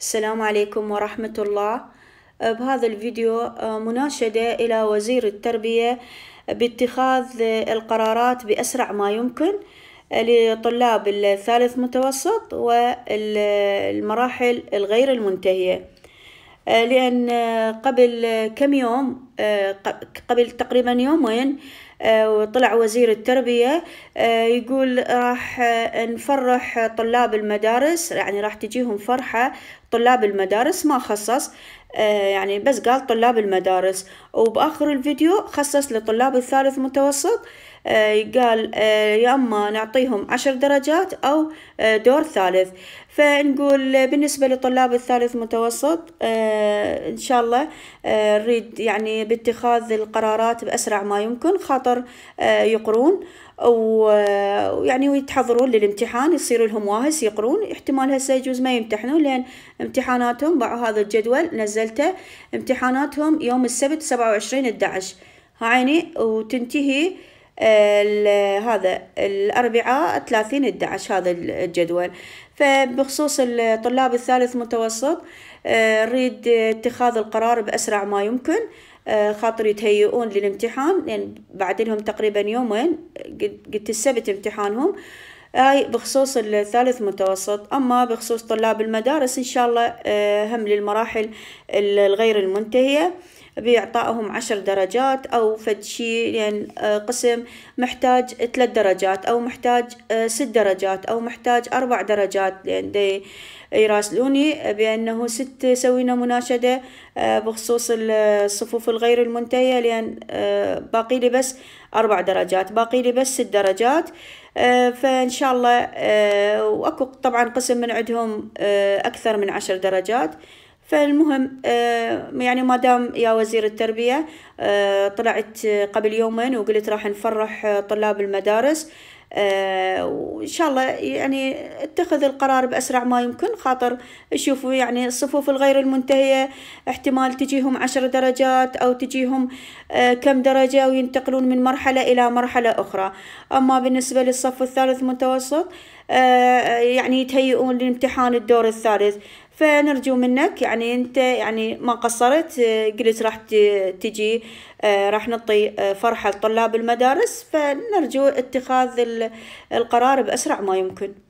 السلام عليكم ورحمة الله أه، بهذا الفيديو أه، مناشدة إلى وزير التربية باتخاذ القرارات بأسرع ما يمكن أه، لطلاب الثالث متوسط والمراحل الغير المنتهية لأن قبل كم يوم آه، قبل تقريبا يومين آه، وطلع وزير التربية آه، يقول راح نفرح طلاب المدارس يعني راح تجيهم فرحة طلاب المدارس ما خصص يعني بس قال طلاب المدارس وبآخر الفيديو خصص لطلاب الثالث متوسط قال يا أما نعطيهم عشر درجات أو دور ثالث فنقول بالنسبة لطلاب الثالث متوسط إن شاء الله نريد يعني باتخاذ القرارات بأسرع ما يمكن خاطر آه، يقرون ويعني ويتحضرون للامتحان يصير لهم واهس يقرون احتمال هسه يجوز ما يمتحنون لأن امتحاناتهم باعوا هذا الجدول نزلته امتحاناتهم يوم السبت سبعة وعشرين الدعش هعيني وتنتهي آه، هذا الأربعاء ثلاثين الدعش هذا الجدول فبخصوص الطلاب الثالث متوسط آه، نريد اتخاذ القرار بأسرع ما يمكن خاطر يتهيئون للامتحان لأن يعني بعد لهم تقريبا يومين قلت السبت امتحانهم هاي بخصوص الثالث متوسط أما بخصوص طلاب المدارس إن شاء الله آه، هم للمراحل الغير المنتهية بإعطائهم عشر درجات أو فد شيء يعني آه، قسم محتاج ثلاث درجات أو محتاج آه، ست درجات أو محتاج أربع درجات لأن يعني، دي يراسلوني بأنه ست سوينا مناشدة آه، بخصوص الصفوف الغير المنتهية لأن باقي لي بس أربع درجات باقي لي بس ست درجات فإن شاء الله وأكو طبعا قسم من عندهم أكثر من عشر درجات فالمهم آه، يعني مدام يا وزير التربية آه، طلعت قبل يومين وقلت راح نفرح آه، طلاب المدارس وان شاء الله يعني اتخذ القرار باسرع ما يمكن خاطر شوفوا يعني الصفوف الغير المنتهيه احتمال تجيهم عشر درجات او تجيهم كم درجه وينتقلون من مرحله الى مرحله اخرى اما بالنسبه للصف الثالث متوسط يعني يتهيئون لامتحان الدور الثالث فنرجو منك يعني انت يعني ما قصرت آه، قلت راح تجي آه، راح نعطي آه، فرحة لطلاب المدارس فنرجو اتخاذ القرار بأسرع ما يمكن